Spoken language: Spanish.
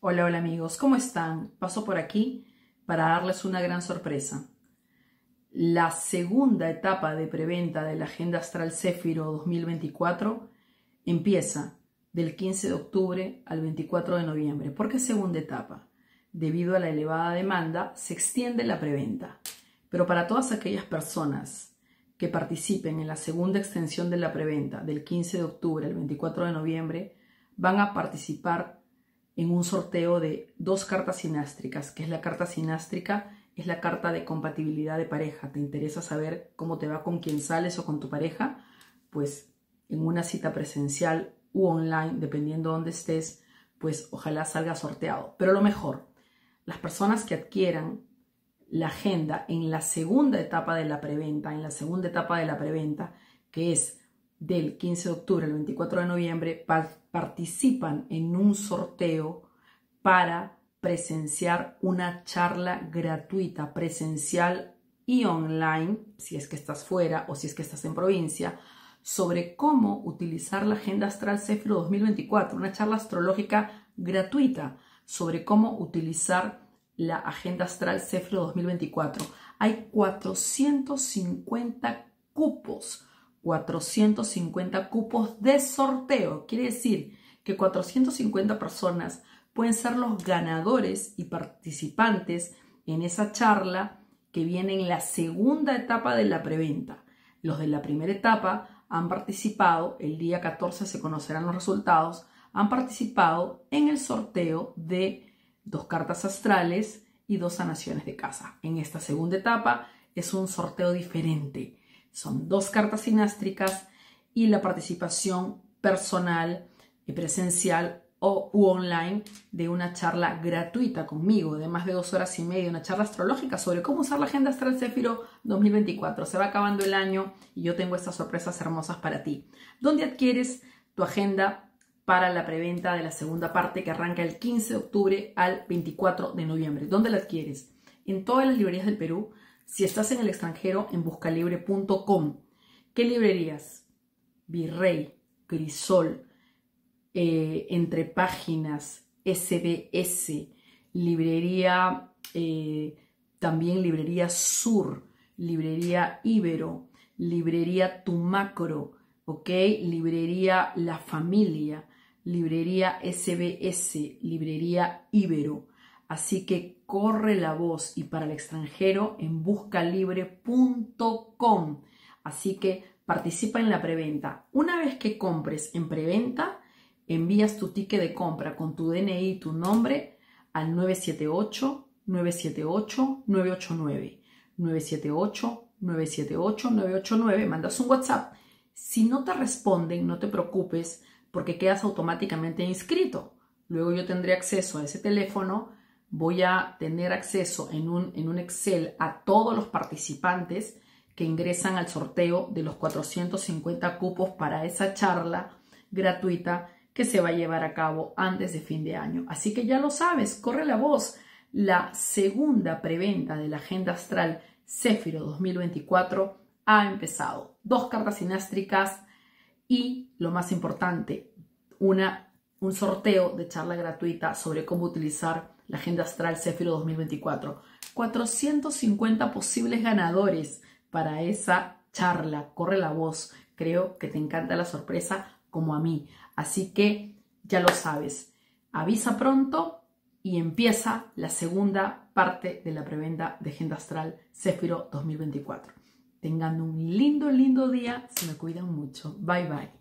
Hola, hola amigos, ¿cómo están? Paso por aquí para darles una gran sorpresa. La segunda etapa de preventa de la Agenda Astral Céfiro 2024 empieza del 15 de octubre al 24 de noviembre. ¿Por qué segunda etapa? Debido a la elevada demanda, se extiende la preventa. Pero para todas aquellas personas que participen en la segunda extensión de la preventa del 15 de octubre al 24 de noviembre, van a participar en un sorteo de dos cartas sinástricas, que es la carta sinástrica, es la carta de compatibilidad de pareja. ¿Te interesa saber cómo te va con quien sales o con tu pareja? Pues en una cita presencial u online, dependiendo dónde estés, pues ojalá salga sorteado. Pero lo mejor, las personas que adquieran la agenda en la segunda etapa de la preventa, en la segunda etapa de la preventa, que es del 15 de octubre al 24 de noviembre participan en un sorteo para presenciar una charla gratuita presencial y online, si es que estás fuera o si es que estás en provincia, sobre cómo utilizar la Agenda Astral cefro 2024, una charla astrológica gratuita sobre cómo utilizar la Agenda Astral cefro 2024. Hay 450 cupos 450 cupos de sorteo. Quiere decir que 450 personas pueden ser los ganadores y participantes en esa charla que viene en la segunda etapa de la preventa. Los de la primera etapa han participado, el día 14 se conocerán los resultados, han participado en el sorteo de dos cartas astrales y dos sanaciones de casa. En esta segunda etapa es un sorteo diferente. Son dos cartas sinástricas y la participación personal y presencial o u online de una charla gratuita conmigo de más de dos horas y media, una charla astrológica sobre cómo usar la agenda astral Céfiro 2024. Se va acabando el año y yo tengo estas sorpresas hermosas para ti. ¿Dónde adquieres tu agenda para la preventa de la segunda parte que arranca el 15 de octubre al 24 de noviembre? ¿Dónde la adquieres? En todas las librerías del Perú, si estás en el extranjero, en buscalibre.com. ¿Qué librerías? Virrey, Grisol, eh, Entre Páginas, SBS, Librería, eh, también Librería Sur, Librería Ibero, Librería Tu Macro, ¿ok? Librería La Familia, Librería SBS, Librería Ibero. Así que corre la voz y para el extranjero en buscalibre.com. Así que participa en la preventa. Una vez que compres en preventa, envías tu ticket de compra con tu DNI y tu nombre al 978-978-989. 978-978-989. Mandas un WhatsApp. Si no te responden, no te preocupes porque quedas automáticamente inscrito. Luego yo tendré acceso a ese teléfono voy a tener acceso en un, Excel a todos los participantes que ingresan al sorteo de los 450 cupos para esa charla gratuita que se va a llevar a cabo antes de fin de año. Así que ya lo sabes, corre la voz. La segunda preventa de la Agenda Astral Céfiro 2024 ha empezado. Dos cartas sinástricas y, lo más importante, una, un sorteo de charla gratuita sobre cómo utilizar la Agenda Astral Céfiro 2024. 450 posibles ganadores para esa charla. Corre la voz. Creo que te encanta la sorpresa como a mí. Así que ya lo sabes. Avisa pronto y empieza la segunda parte de la preventa de Agenda Astral Céfiro 2024. Tengan un lindo, lindo día. Se me cuidan mucho. Bye, bye.